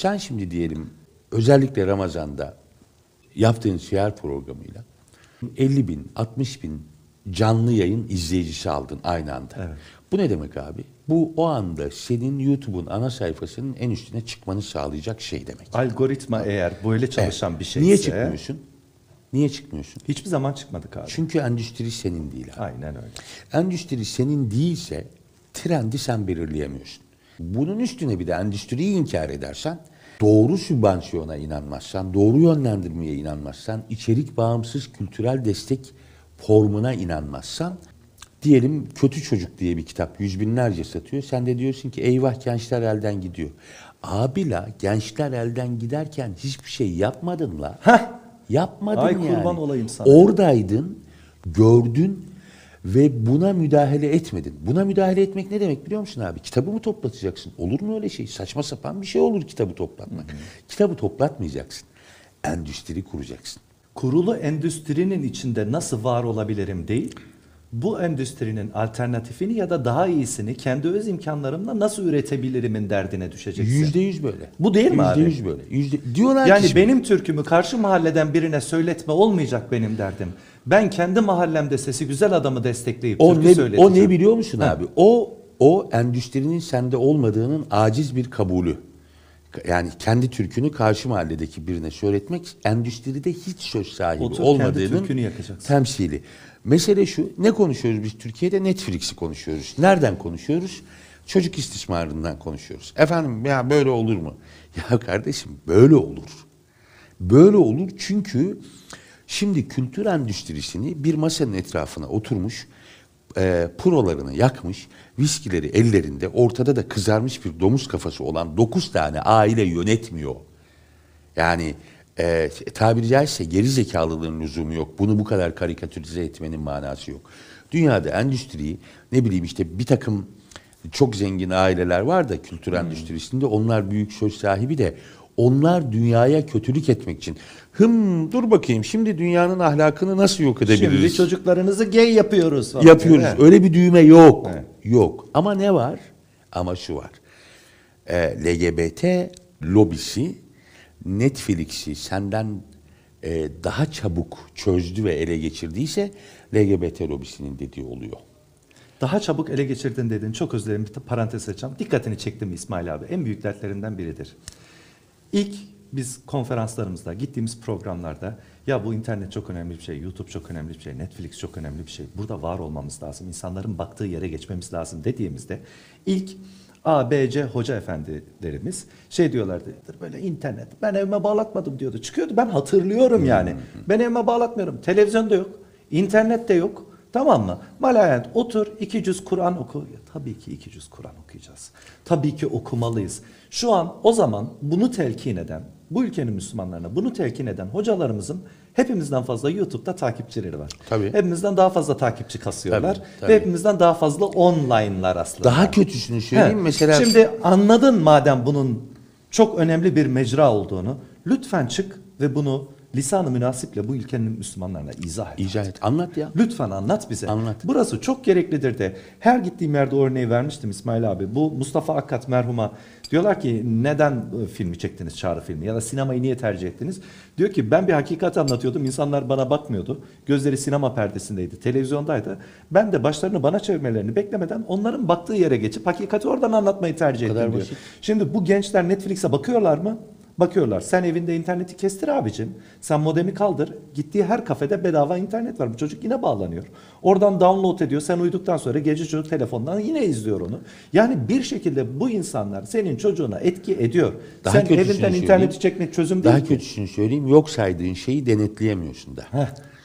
sen şimdi diyelim özellikle Ramazan'da yaptığın siyer programıyla 50 bin, 60 bin canlı yayın izleyicisi aldın aynı anda. Evet. Bu ne demek abi? Bu o anda senin YouTube'un ana sayfasının en üstüne çıkmanı sağlayacak şey demek. Algoritma eğer böyle çalışan evet. bir şeyse. Niye çıkmıyorsun? Niye çıkmıyorsun? Hiçbir zaman çıkmadık abi. Çünkü endüstri senin değil abi. Aynen öyle. Endüstri senin değilse trendi sen belirleyemiyorsun. Bunun üstüne bir de endüstriyi inkar edersen, doğru sübvansiyona inanmazsan, doğru yönlendirmeye inanmazsan, içerik bağımsız kültürel destek formuna inanmazsan, diyelim Kötü Çocuk diye bir kitap yüz binlerce satıyor. Sen de diyorsun ki eyvah gençler elden gidiyor. Abi la gençler elden giderken hiçbir şey yapmadın la. Heh. Yapmadın Ay, yani. Ay kurban olayım sana. Oradaydın, gördün, ve buna müdahale etmedin. Buna müdahale etmek ne demek biliyor musun abi? Kitabı mı toplatacaksın? Olur mu öyle şey? Saçma sapan bir şey olur kitabı toplatmak. Hı hı. Kitabı toplatmayacaksın. Endüstri kuracaksın. Kurulu endüstrinin içinde nasıl var olabilirim değil? bu endüstrinin alternatifini ya da daha iyisini kendi öz imkanlarımla nasıl üretebilirimin derdine düşeceksin. Yüzde yüz böyle. Bu değil mi %100 abi? Yüzde yüz böyle. Yüzde, diyorlar yani ki benim türkümü karşı mahalleden birine söyletme olmayacak benim derdim. Ben kendi mahallemde sesi güzel adamı destekleyip o türkü ne, söyleteceğim. O ne biliyor musun ha. abi? O o endüstrinin sende olmadığının aciz bir kabulü yani kendi türkünü karşı mahalledeki birine söyletmek endüstride hiç söz sahibi Otur, olmadığının temsili. Mesele şu ne konuşuyoruz biz Türkiye'de Netflix'i konuşuyoruz. Nereden konuşuyoruz? Çocuk istismarından konuşuyoruz. Efendim ya böyle olur mu? Ya kardeşim böyle olur. Böyle olur çünkü şimdi kültür endüstrisini bir masanın etrafına oturmuş e, purolarını yakmış, viskileri ellerinde, ortada da kızarmış bir domuz kafası olan dokuz tane aile yönetmiyor. Yani e, tabiri caizse geri zekalılığın lüzumu yok. Bunu bu kadar karikatürize etmenin manası yok. Dünyada endüstriyi ne bileyim işte bir takım çok zengin aileler var da kültür hmm. endüstrisinde onlar büyük söz sahibi de onlar dünyaya kötülük etmek için. Hım dur bakayım şimdi dünyanın ahlakını nasıl yok edebiliriz? Şimdi çocuklarınızı gay yapıyoruz. Falan yapıyoruz. Değil, Öyle bir düğme yok. Evet. Yok. Ama ne var? Ama şu var. Ee, LGBT lobisi Netflix'i senden e, daha çabuk çözdü ve ele geçirdiyse LGBT lobisinin dediği oluyor. Daha çabuk ele geçirdin dedin. Çok özlerim bir parantez açacağım. Dikkatini çekti mi İsmail abi? En büyük dertlerinden biridir. İlk biz konferanslarımızda, gittiğimiz programlarda ya bu internet çok önemli bir şey, YouTube çok önemli bir şey, Netflix çok önemli bir şey. Burada var olmamız lazım, insanların baktığı yere geçmemiz lazım dediğimizde ilk A, B, C hoca efendilerimiz şey diyorlardı böyle internet ben evime bağlatmadım diyordu. Çıkıyordu ben hatırlıyorum yani. Hmm. Ben evime bağlatmıyorum. Televizyon da yok. internet de yok. Tamam mı? Malayent otur, iki cüz Kur'an oku. Ya, tabii ki iki cüz Kur'an okuyacağız. Tabii ki okumalıyız. Şu an o zaman bunu telkin eden, bu ülkenin Müslümanlarına bunu telkin eden hocalarımızın hepimizden fazla YouTube'da takipçileri var. Tabii. Hepimizden daha fazla takipçi kasıyorlar. Tabii, tabii. Ve hepimizden daha fazla online'lar aslında. Daha kötüsünü söyleyeyim He. mesela. Şimdi anladın madem bunun çok önemli bir mecra olduğunu. Lütfen çık ve bunu lisanı münasiple bu ilkenin Müslümanlarına izah et. İzah et. Anlat ya. Lütfen anlat bize. Anlat. Burası çok gereklidir de. Her gittiğim yerde örneği vermiştim İsmail abi. Bu Mustafa Akkat merhuma diyorlar ki neden e, filmi çektiniz çağrı filmi ya da sinemayı niye tercih ettiniz? Diyor ki ben bir hakikat anlatıyordum. İnsanlar bana bakmıyordu. Gözleri sinema perdesindeydi, televizyondaydı. Ben de başlarını bana çevirmelerini beklemeden onların baktığı yere geçip hakikati oradan anlatmayı tercih ettim diyor. Şimdi bu gençler Netflix'e bakıyorlar mı? Bakıyorlar sen evinde interneti kestir abicim. Sen modemi kaldır. Gittiği her kafede bedava internet var. Bu çocuk yine bağlanıyor. Oradan download ediyor. Sen uyduktan sonra gece çocuk telefondan yine izliyor onu. Yani bir şekilde bu insanlar senin çocuğuna etki ediyor. Daha sen evinden interneti çekmek çözüm daha değil Daha kötüsünü söyleyeyim yok saydığın şeyi denetleyemiyorsun da. Heh.